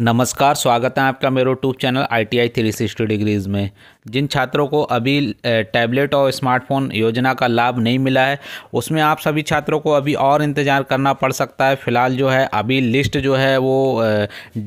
नमस्कार स्वागत है आपका मेरे YouTube channel I T I three sixty degrees में जिन छात्रों को अभी टैबलेट और स्मार्टफोन योजना का लाभ नहीं मिला है उसमें आप सभी छात्रों को अभी और इंतज़ार करना पड़ सकता है फ़िलहाल जो है अभी लिस्ट जो है वो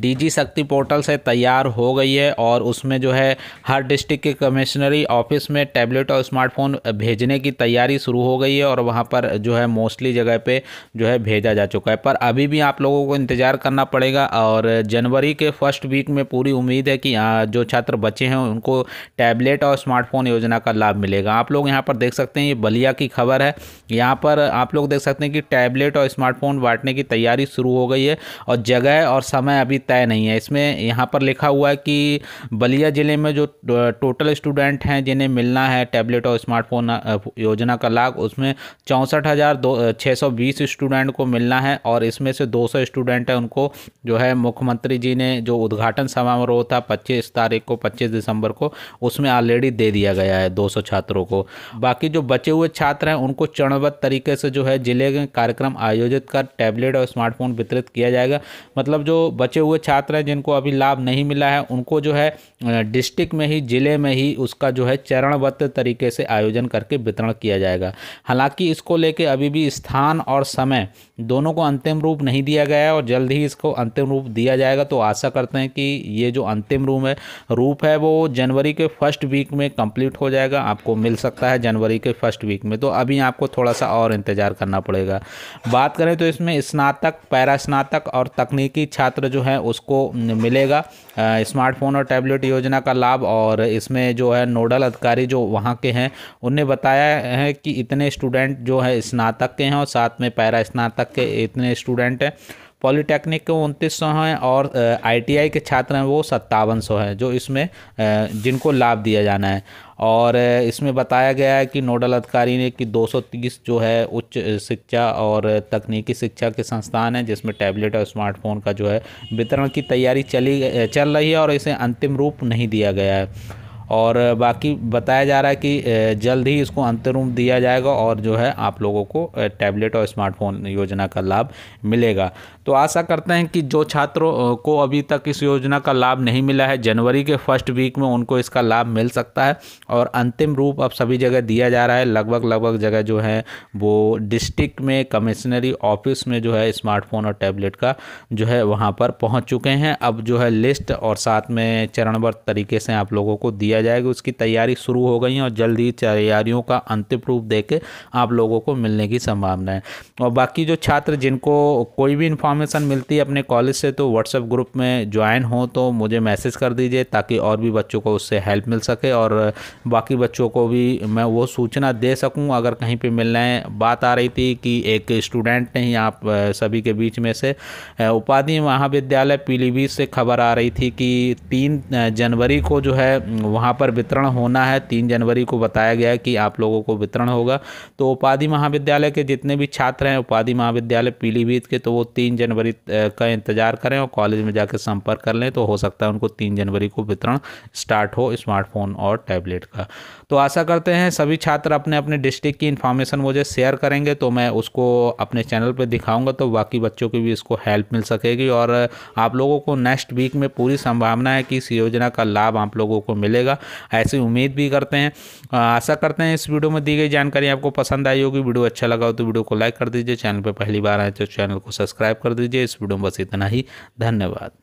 डीजी शक्ति पोर्टल से तैयार हो गई है और उसमें जो है हर डिस्ट्रिक्ट के कमिश्नरी ऑफिस में टैबलेट और स्मार्टफोन भेजने की तैयारी शुरू हो गई है और वहाँ पर जो है मोस्टली जगह पर जो है भेजा जा चुका है पर अभी भी आप लोगों को इंतज़ार करना पड़ेगा और जनवरी के फर्स्ट वीक में पूरी उम्मीद है कि जो छात्र बचे हैं उनको टैब टैबलेट और स्मार्टफोन योजना का लाभ मिलेगा आप लोग यहाँ पर देख सकते हैं ये बलिया की खबर है यहाँ पर आप लोग देख सकते हैं कि टैबलेट और स्मार्टफोन बांटने की तैयारी शुरू हो गई है और जगह और समय अभी तय नहीं है इसमें यहाँ पर लिखा हुआ है कि बलिया ज़िले में जो टोटल स्टूडेंट हैं जिन्हें मिलना है टैबलेट और स्मार्टफोन योजना का लाभ उसमें चौंसठ हज़ार दो छः सौ बीस स्टूडेंट को मिलना है और इसमें से दो सौ स्टूडेंट हैं उनको जो है मुख्यमंत्री जी ने जो उद्घाटन समारोह था पच्चीस तारीख को पच्चीस दिसंबर को उस उसमें ऑलरेडी दे दिया गया है 200 छात्रों को बाकी जो बचे हुए छात्र हैं उनको चरणबद्ध तरीके से जो है जिले के कार्यक्रम आयोजित कर टैबलेट और स्मार्टफोन वितरित किया जाएगा मतलब जो बचे हुए छात्र हैं जिनको अभी लाभ नहीं मिला है उनको जो है डिस्ट्रिक्ट में ही ज़िले में ही उसका जो है चरणबद्ध तरीके से आयोजन करके वितरण किया जाएगा हालांकि इसको लेके अभी भी स्थान और समय दोनों को अंतिम रूप नहीं दिया गया है और जल्द ही इसको अंतिम रूप दिया जाएगा तो आशा करते हैं कि ये जो अंतिम रूप है रूप है वो जनवरी के फर्स्ट फर्स्ट वीक में कंप्लीट हो जाएगा आपको मिल सकता है जनवरी के फर्स्ट वीक में तो अभी आपको थोड़ा सा और इंतज़ार करना पड़ेगा बात करें तो इसमें स्नातक पैरा स्नातक और तकनीकी छात्र जो है उसको मिलेगा स्मार्टफोन और टैबलेट योजना का लाभ और इसमें जो है नोडल अधिकारी जो वहाँ के हैं उनने बताया है कि इतने स्टूडेंट जो है स्नातक के हैं और साथ में पैरा स्नातक के इतने स्टूडेंट हैं पॉलीटेक्निक के उनतीस सौ हैं और आईटीआई के छात्र हैं वो सत्तावन सौ हैं जो इसमें जिनको लाभ दिया जाना है और इसमें बताया गया है कि नोडल अधिकारी ने कि 230 जो है उच्च शिक्षा और तकनीकी शिक्षा के संस्थान हैं जिसमें टैबलेट और स्मार्टफोन का जो है वितरण की तैयारी चली चल रही है और इसे अंतिम रूप नहीं दिया गया है और बाकी बताया जा रहा है कि जल्द ही इसको अंतरूम दिया जाएगा और जो है आप लोगों को टैबलेट और स्मार्टफोन योजना का लाभ मिलेगा तो आशा करते हैं कि जो छात्रों को अभी तक इस योजना का लाभ नहीं मिला है जनवरी के फर्स्ट वीक में उनको इसका लाभ मिल सकता है और अंतिम रूप अब सभी जगह दिया जा रहा है लगभग लगभग जगह जो है वो डिस्ट्रिक्ट में कमिश्नरी ऑफिस में जो है स्मार्टफोन और टैबलेट का जो है वहाँ पर पहुँच चुके हैं अब जो है लिस्ट और साथ में चरणबद्ध तरीके से आप लोगों को दिया किया जाएगा उसकी तैयारी शुरू हो गई है और जल्द ही तैयारियों का अंतिम रूप दे के आप लोगों को मिलने की संभावना है और बाकी जो छात्र जिनको कोई भी इन्फॉर्मेशन मिलती है अपने कॉलेज से तो व्हाट्सएप ग्रुप में ज्वाइन हो तो मुझे मैसेज कर दीजिए ताकि और भी बच्चों को उससे हेल्प मिल सके और बाकी बच्चों को भी मैं वो सूचना दे सकूँ अगर कहीं पर मिलना है बात आ रही थी कि एक स्टूडेंट नहीं आप सभी के बीच में से उपाधि महाविद्यालय पीलीभीत से खबर आ रही थी कि तीन जनवरी को जो है वहाँ वहाँ पर वितरण होना है तीन जनवरी को बताया गया है कि आप लोगों को वितरण होगा तो उपाधि महाविद्यालय के जितने भी छात्र हैं उपाधि महाविद्यालय पीलीभीत के तो वो तीन जनवरी का इंतज़ार करें और कॉलेज में जाकर संपर्क कर लें तो हो सकता है उनको तीन जनवरी को वितरण स्टार्ट हो स्मार्टफोन और टैबलेट का तो आशा करते हैं सभी छात्र अपने अपने डिस्ट्रिक्ट की इन्फॉर्मेशन मुझे शेयर करेंगे तो मैं उसको अपने चैनल पर दिखाऊंगा तो बाकी बच्चों की भी इसको हेल्प मिल सकेगी और आप लोगों को नेक्स्ट वीक में पूरी संभावना है कि इस योजना का लाभ आप लोगों को मिलेगा ऐसी उम्मीद भी करते हैं आशा करते हैं इस वीडियो में दी गई जानकारी आपको पसंद आई होगी वीडियो अच्छा लगा हो तो वीडियो को लाइक कर दीजिए चैनल पर पहली बार आए तो चैनल को सब्सक्राइब कर दीजिए इस वीडियो में बस इतना ही धन्यवाद